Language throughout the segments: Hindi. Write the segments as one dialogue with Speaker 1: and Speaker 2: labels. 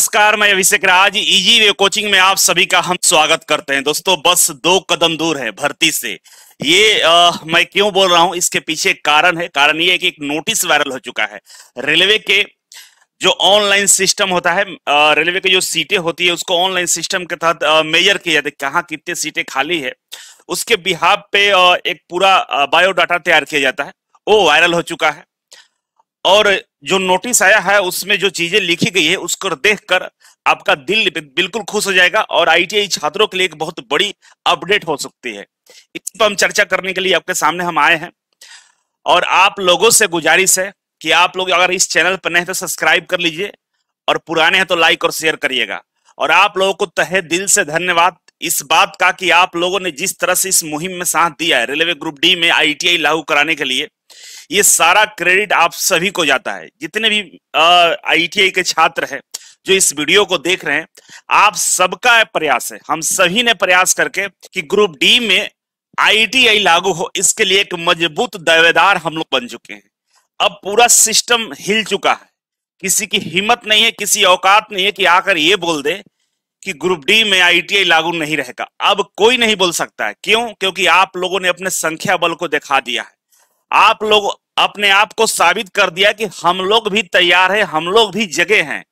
Speaker 1: नमस्कार मैं अभिषेक राज इजी वे कोचिंग में आप सभी का हम स्वागत करते हैं दोस्तों बस दो कदम दूर है भर्ती से ये आ, मैं क्यों बोल रहा हूं इसके पीछे कारण है कारण ये है कि एक नोटिस वायरल हो चुका है रेलवे के जो ऑनलाइन सिस्टम होता है रेलवे की जो सीटें होती है उसको ऑनलाइन सिस्टम के तहत मेजर किया जाता है कहाँ कितनी सीटें खाली है उसके बिहाब पे एक पूरा बायोडाटा तैयार किया जाता है वो वायरल हो चुका है और जो नोटिस आया है उसमें जो चीजें लिखी गई है उसको देखकर आपका दिल बिल्कुल खुश हो जाएगा और आईटीआई छात्रों के लिए एक बहुत बड़ी अपडेट हो सकती है इस पर हम चर्चा करने के लिए आपके सामने हम आए हैं और आप लोगों से गुजारिश है कि आप लोग अगर इस चैनल पर नए तो सब्सक्राइब कर लीजिए और पुराने हैं तो लाइक और शेयर करिएगा और आप लोगों को तहे दिल से धन्यवाद इस बात का कि आप लोगों ने जिस तरह से इस मुहिम में साथ दिया है रेलवे ग्रुप डी में आईटीआई लागू कराने के लिए ये सारा क्रेडिट आप सभी को जाता है जितने भी आईटीआई के छात्र हैं जो इस वीडियो को देख रहे हैं आप सबका प्रयास है हम सभी ने प्रयास करके कि ग्रुप डी में आईटीआई लागू हो इसके लिए एक मजबूत दावेदार हम लोग बन चुके हैं अब पूरा सिस्टम हिल चुका है किसी की हिम्मत नहीं है किसी औकात नहीं है कि आकर ये बोल दे कि ग्रुप डी में आईटीआई लागू नहीं रहेगा अब कोई नहीं बोल सकता है क्यों क्योंकि आप लोगों ने अपने संख्या बल को दिखा दिया है आप लोग अपने आप को साबित कर दिया कि हम लोग भी तैयार है हम लोग भी जगह हैं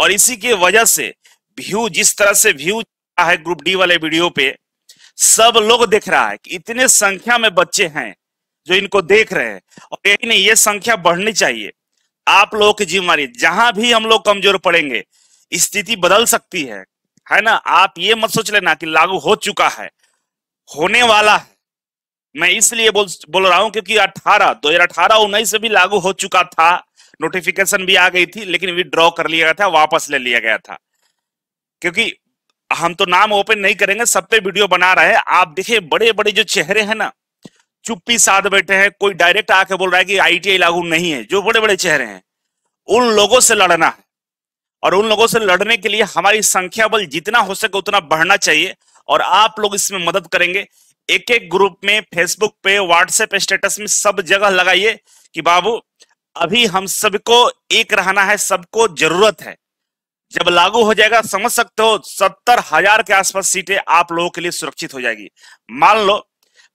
Speaker 1: और इसी की वजह से व्यू जिस तरह से व्यू है ग्रुप डी वाले वीडियो पे सब लोग देख रहा है कि इतने संख्या में बच्चे हैं जो इनको देख रहे हैं और यही नहीं ये संख्या बढ़नी चाहिए आप लोगों की जिम्मेवारी जहां भी हम लोग कमजोर पड़ेंगे स्थिति बदल सकती है है ना आप ये मत सोच लेना कि लागू हो चुका है होने वाला है मैं इसलिए बोल बोल रहा हूं क्योंकि 18 अठारह उन्नीस से भी लागू हो चुका था नोटिफिकेशन भी आ गई थी लेकिन विड्रॉ कर लिया गया था वापस ले लिया गया था क्योंकि हम तो नाम ओपन नहीं करेंगे सब पे वीडियो बना रहे हैं आप देखिए बड़े बड़े जो चेहरे हैं ना चुप्पी साध बैठे हैं कोई डायरेक्ट आके बोल रहा है कि आईटीआई लागू नहीं है जो बड़े बड़े चेहरे हैं उन लोगों से लड़ना है और उन लोगों से लड़ने के लिए हमारी संख्या बल जितना हो सके उतना बढ़ना चाहिए और आप लोग इसमें मदद करेंगे एक एक ग्रुप में फेसबुक पे व्हाट्सएप स्टेटस में सब जगह लगाइए कि बाबू अभी हम सबको एक रहना है सबको जरूरत है जब लागू हो जाएगा समझ सकते हो सत्तर हजार के आसपास सीटें आप लोगों के लिए सुरक्षित हो जाएगी मान लो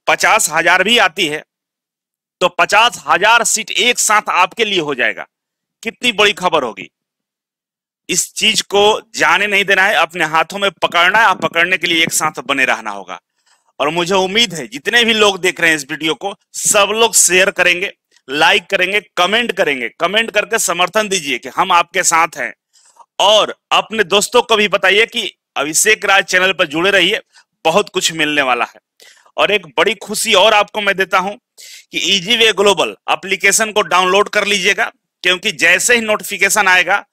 Speaker 1: पचास हजार भी आती है तो पचास हजार सीट एक साथ आपके लिए हो जाएगा कितनी बड़ी खबर होगी इस चीज को जाने नहीं देना है अपने हाथों में पकड़ना है और पकड़ने के लिए एक साथ बने रहना होगा और मुझे उम्मीद है जितने भी लोग देख रहे हैं इस वीडियो को सब लोग शेयर करेंगे लाइक करेंगे कमेंट करेंगे कमेंट करके समर्थन दीजिए कि हम आपके साथ हैं और अपने दोस्तों को भी बताइए कि अभिषेक राज चैनल पर जुड़े रहिए बहुत कुछ मिलने वाला है और एक बड़ी खुशी और आपको मैं देता हूं कि इजी वे ग्लोबल एप्लीकेशन को डाउनलोड कर लीजिएगा क्योंकि जैसे ही नोटिफिकेशन आएगा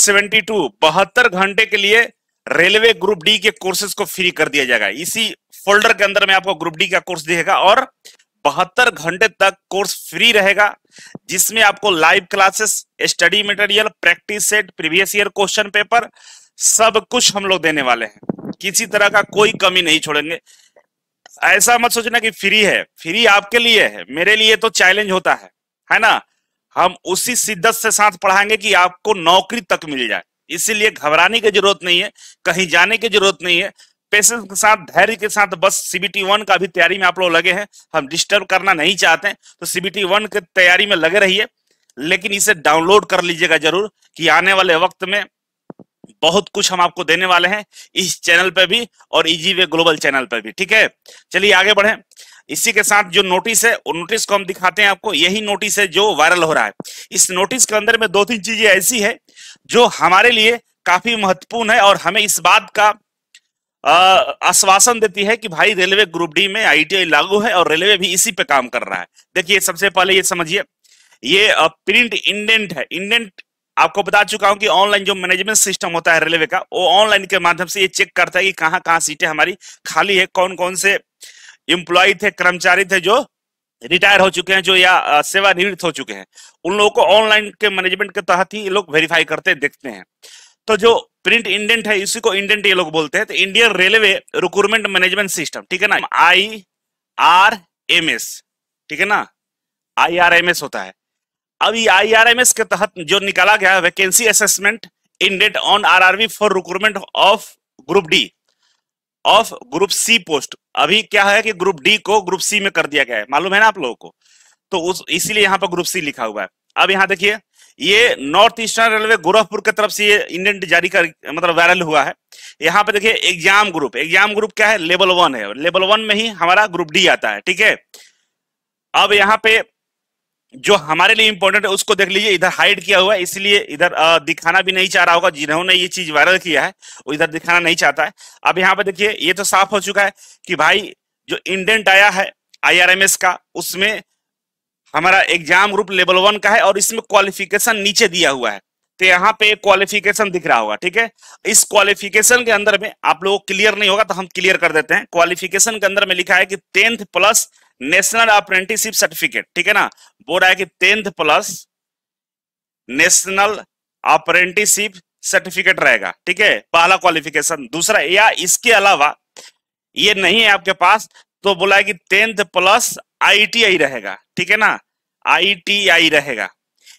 Speaker 1: 72 बहत्तर घंटे के लिए रेलवे ग्रुप डी के कोर्सेज को फ्री कर दिया जाएगा इसी फोल्डर के अंदर में आपको ग्रुप डी का कोर्स दिखेगा और बहत्तर घंटे तक कोर्स फ्री रहेगा जिसमें आपको live classes study material practice set previous year question paper सब कुछ हम लोग देने वाले हैं किसी तरह का कोई कमी नहीं छोड़ेंगे ऐसा मत सोचना कि फ्री है फ्री आपके लिए है मेरे लिए तो चैलेंज होता है है ना हम उसी शिद्दत से साथ पढ़ाएंगे कि आपको नौकरी तक मिल जाए इसीलिए घबराने की जरूरत नहीं है कहीं जाने की जरूरत नहीं है पेशेंस के साथ धैर्य के साथ बस सीबीटी वन का भी तैयारी में आप लोग लगे हैं हम डिस्टर्ब करना नहीं चाहते हैं तो सीबीटी वन की तैयारी में लगे रहिए लेकिन इसे डाउनलोड कर लीजिएगा जरूर कि आने वाले वक्त में बहुत कुछ हम आपको देने वाले हैं इस चैनल पर भी और इजी वे ग्लोबल चैनल पर भी ठीक है चलिए आगे बढ़े इसी के साथ जो नोटिस है वो नोटिस को हम दिखाते हैं आपको यही नोटिस है जो वायरल हो रहा है इस नोटिस के अंदर में दो तीन चीजें ऐसी है जो हमारे लिए काफी महत्वपूर्ण है और हमें इस बात का आश्वासन देती है कि भाई रेलवे ग्रुप डी में आईटीआई लागू है और रेलवे भी इसी पे काम कर रहा है देखिए सबसे पहले ये समझिए ये प्रिंट इंडेंट है इंडेंट आपको बता चुका हूं कि ऑनलाइन जो मैनेजमेंट सिस्टम होता है रेलवे का वो ऑनलाइन के माध्यम से ये चेक करता है कि कहाँ कहाँ सीटें हमारी खाली है कौन कौन से इंप्लॉय थे कर्मचारी थे जो रिटायर हो चुके हैं जो या सेवानिवृत्त हो चुके हैं उन लोगों को ऑनलाइन के मैनेजमेंट के तहत ही लोग वेरीफाई करते देखते हैं तो जो प्रिंट इंडेंट है इसी को इंडेंट ये लोग बोलते हैं तो Indian railway recruitment management system ठीक है ना आई आर एम एस ठीक है ना आई आर एम एस होता है अब ये आई आर एम एस के तहत जो निकाला गया vacancy assessment indent on R RB for recruitment of group D of group C post अभी क्या है कि ग्रुप डी को ग्रुप सी में कर दिया गया है मालूम है ना आप लोगों को तो उस इसीलिए यहाँ पर ग्रुप सी लिखा हुआ है अब यहाँ देखिए ये नॉर्थ ईस्टर्न रेलवे गोरखपुर की तरफ से ये इंडियन जारी कर मतलब वायरल हुआ है यहाँ पे देखिए एग्जाम ग्रुप एग्जाम ग्रुप क्या है लेवल वन है लेवल वन में ही हमारा ग्रुप डी आता है ठीक है अब यहाँ पे जो हमारे लिए इंपॉर्टेंट है उसको देख लीजिए इधर हाइड किया हुआ है इसलिए इधर दिखाना भी नहीं चाह रहा होगा जिन्होंने ये चीज वायरल किया है वो इधर दिखाना नहीं चाहता है अब यहाँ पे देखिए ये तो साफ हो चुका है कि भाई जो इंडेंट आया है आई का उसमें हमारा एग्जाम ग्रुप लेवल वन का है और इसमें क्वालिफिकेशन नीचे दिया हुआ है तो यहाँ पे क्वालिफिकेशन दिख रहा होगा ठीक है इस क्वालिफिकेशन के अंदर में आप लोगों क्लियर नहीं होगा तो हम क्लियर कर देते हैं क्वालिफिकेशन के अंदर में लिखा है कि tenth plus national apprenticeship certificate ठीक है ना बोल रहा है कि tenth plus national apprenticeship certificate रहेगा ठीक है पहला क्वालिफिकेशन दूसरा या इसके अलावा ये नहीं है आपके पास तो बोला है कि टेंथ प्लस आईटीआई रहेगा ठीक है ना आईटीआई रहेगा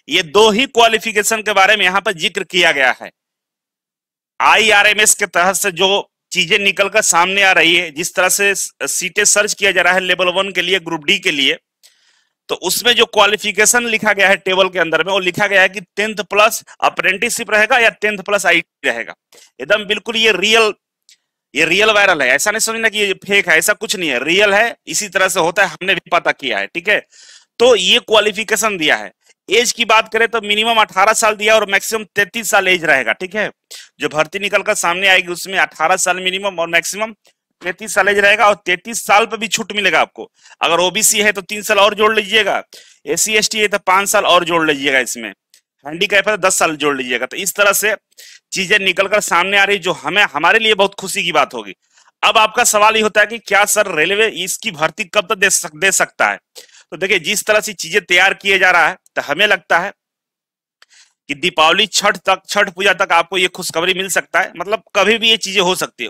Speaker 1: ये दो ही क्वालिफिकेशन के बारे में यहां पर जिक्र किया गया है आईआरएमएस के तहत से जो चीजें निकल कर सामने आ रही है जिस तरह से सीटें सर्च किया जा रहा है लेवल वन के लिए ग्रुप डी के लिए तो उसमें जो क्वालिफिकेशन लिखा गया है टेबल के अंदर में वो लिखा गया है कि टेंथ प्लस अप्रेंटिसशिप रहेगा या टेंथ प्लस आई रहेगा एकदम बिल्कुल ये रियल ये रियल वायरल है ऐसा नहीं समझना कि ये फेक है ऐसा कुछ नहीं है रियल है इसी तरह से होता है हमने भी पता किया है ठीक है तो ये क्वालिफिकेशन दिया है एज की बात करें तो मिनिमम 18 साल दिया और मैक्सिमम 33 साल एज रहेगा ठीक है जो भर्ती निकलकर सामने आएगी उसमें 18 साल मिनिमम और मैक्सिमम 33 साल एज रहेगा और 33 साल पर भी छूट मिलेगा आपको अगर ओबीसी है तो तीन साल और जोड़ लीजिएगा एस सी है तो पांच साल और जोड़ लीजिएगा इसमें हैंडीकैप है तो दस साल जोड़ लीजिएगा तो इस तरह से चीजें निकलकर सामने आ रही जो हमें हमारे लिए बहुत खुशी की बात होगी अब आपका सवाल ये होता है कि क्या सर रेलवे इसकी भर्ती कब तक दे, सक, दे सकता है तो देखिए जिस तरह से चीजें तैयार किए जा रहा है तो हमें लगता है कि दीपावली छठ तक छठ पूजा तक आपको ये खुशखबरी मिल सकता है मतलब कभी भी ये चीजें हो सकती है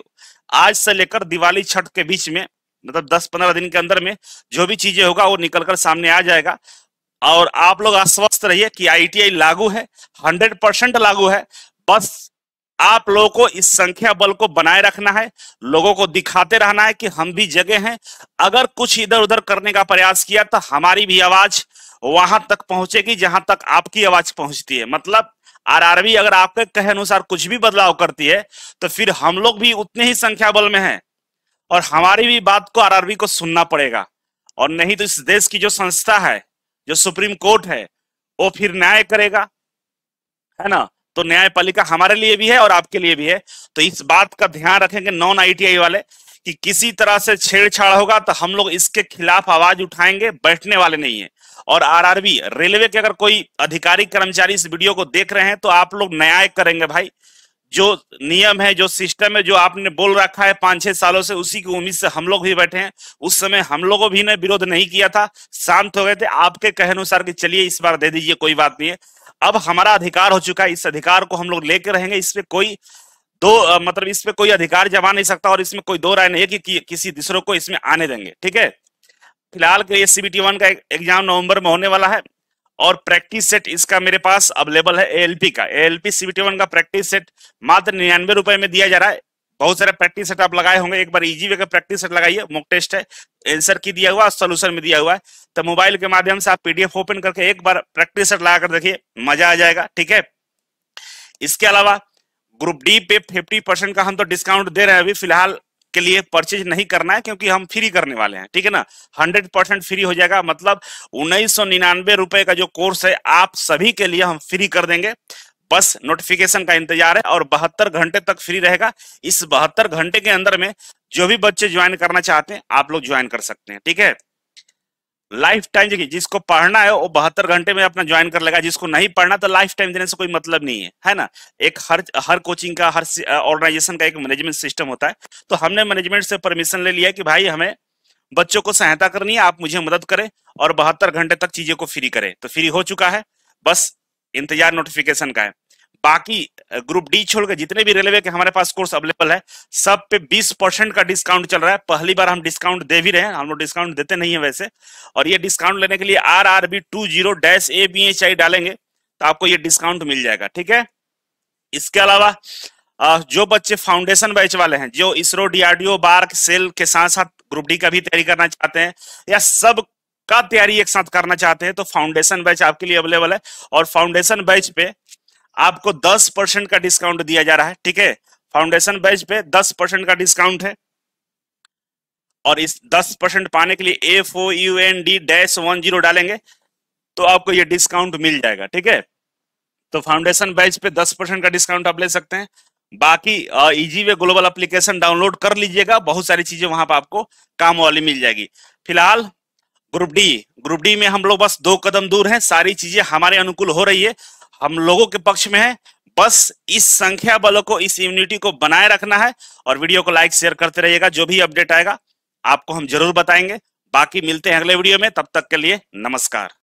Speaker 1: आज से लेकर दिवाली छठ के बीच में मतलब 10-15 दिन के अंदर में जो भी चीजें होगा वो निकलकर सामने आ जाएगा और आप लोग आश्वस्त रहिए कि आईटीआई लागू है 100 परसेंट लागू है बस आप लोगों को इस संख्या बल को बनाए रखना है लोगों को दिखाते रहना है कि हम भी जगह हैं अगर कुछ इधर उधर करने का प्रयास किया तो हमारी भी आवाज वहां तक पहुंचेगी जहां तक आपकी आवाज पहुंचती है मतलब आरआरबी अगर आपके कहे अनुसार कुछ भी बदलाव करती है तो फिर हम लोग भी उतने ही संख्या बल में है और हमारी भी बात को आर को सुनना पड़ेगा और नहीं तो इस देश की जो संस्था है जो सुप्रीम कोर्ट है वो फिर न्याय करेगा है ना तो न्यायपालिका हमारे लिए भी है और आपके लिए भी है तो इस बात का ध्यान रखेंगे नॉन आईटीआई वाले कि किसी तरह से छेड़छाड़ होगा तो हम लोग इसके खिलाफ आवाज उठाएंगे बैठने वाले नहीं है और आरआरबी रेलवे के अगर कोई अधिकारी कर्मचारी इस वीडियो को देख रहे हैं तो आप लोग न्याय करेंगे भाई जो नियम है जो सिस्टम है जो आपने बोल रखा है पांच छह सालों से उसी की उम्मीद से हम लोग भी बैठे हैं उस समय हम लोगों भी ने विरोध नहीं किया था शांत हो गए थे आपके कहे अनुसार कि चलिए इस बार दे दीजिए कोई बात नहीं है अब हमारा अधिकार हो चुका है इस अधिकार को हम लोग लेके रहेंगे इस पर कोई दो मतलब इस कोई अधिकार जमा नहीं सकता और इसमें कोई दो राय नहीं है कि, कि किसी दूसरों को इसमें आने देंगे ठीक है फिलहाल के लिए सीबीटी वन का एग्जाम नवंबर में होने वाला है और प्रैक्टिस सेट इसका मेरे पास अवेलेबल है एएलपी का एएलपी सीबीटी वन का प्रैक्टिस सेट मात्र निन्यानवे रुपए में दिया जा रहा है बहुत सारे प्रैक्टिस सेट आप लगाए होंगे एक बार इजी वे का प्रैक्टिस सेट लगाइए मॉक टेस्ट है आंसर की दिया हुआ सोल्यूशन में दिया हुआ है तो मोबाइल के माध्यम से आप पीडीएफ ओपन करके एक बार प्रैक्टिस सेट लगा कर देखिए मजा आ जाएगा ठीक है इसके अलावा ग्रुप डी पे फिफ्टी परसेंट का हम तो डिस्काउंट दे रहे हैं अभी फिलहाल के लिए परचेज नहीं करना है क्योंकि हम फ्री करने वाले हैं ठीक है ना हंड्रेड परसेंट फ्री हो जाएगा मतलब उन्नीस सौ निन्यानवे रुपए का जो कोर्स है आप सभी के लिए हम फ्री कर देंगे बस नोटिफिकेशन का इंतजार है और बहत्तर घंटे तक फ्री रहेगा इस बहत्तर घंटे के अंदर में जो भी बच्चे ज्वाइन करना चाहते हैं आप लोग ज्वाइन कर सकते हैं ठीक है लाइफ टाइम जिसको पढ़ना है वो बहत्तर घंटे में अपना ज्वाइन कर लेगा जिसको नहीं पढ़ना तो लाइफ टाइम देने से कोई मतलब नहीं है है ना एक हर हर कोचिंग का हर ऑर्गेनाइजेशन का एक मैनेजमेंट सिस्टम होता है तो हमने मैनेजमेंट से परमिशन ले लिया कि भाई हमें बच्चों को सहायता करनी है आप मुझे मदद करें और बहत्तर घंटे तक चीजों को फ्री करें तो फ्री हो चुका है बस इंतजार नोटिफिकेशन का है बाकी ग्रुप डी छोड़कर जितने भी रेलवे के हमारे पास कोर्स अवेलेबल है सब पे 20 परसेंट का डिस्काउंट चल रहा है पहली बार हम डिस्काउंट दे भी रहे हैं हम लोग डिस्काउंट देते नहीं है वैसे और ये डिस्काउंट लेने के लिए R R B two zero dash A B H I डालेंगे तो आपको ये डिस्काउंट मिल जाएगा ठीक है इसके अलावा जो बच्चे फाउंडेशन बैच वाले हैं जो इसरो डीआरडीओ बार्क सेल के साथ साथ ग्रुप डी का भी तैयारी करना चाहते हैं या सब का तैयारी एक साथ करना चाहते हैं तो फाउंडेशन बैच आपके लिए अवेलेबल है और फाउंडेशन बैच पे आपको 10 परसेंट का डिस्काउंट दिया जा रहा है ठीक है फाउंडेशन बैच पे 10 परसेंट का डिस्काउंट है और इस 10 परसेंट पाने के लिए F O U N D dash one zero डालेंगे तो आपको ये डिस्काउंट मिल जाएगा ठीक है तो फाउंडेशन बैच पे 10 परसेंट का डिस्काउंट आप ले सकते हैं बाकी easy way global application download कर लीजिएगा बहुत सारी चीजें वहां पर आपको काम वाली मिल जाएगी फिलहाल ग्रुप डी ग्रुप डी में हम लोग बस दो कदम दूर हैं सारी चीजें हमारे अनुकूल हो रही है हम लोगों के पक्ष में है बस इस संख्या बलों को इस इम्यूनिटी को बनाए रखना है और वीडियो को लाइक शेयर करते रहिएगा जो भी अपडेट आएगा आपको हम जरूर बताएंगे बाकी मिलते हैं अगले वीडियो में तब तक के लिए नमस्कार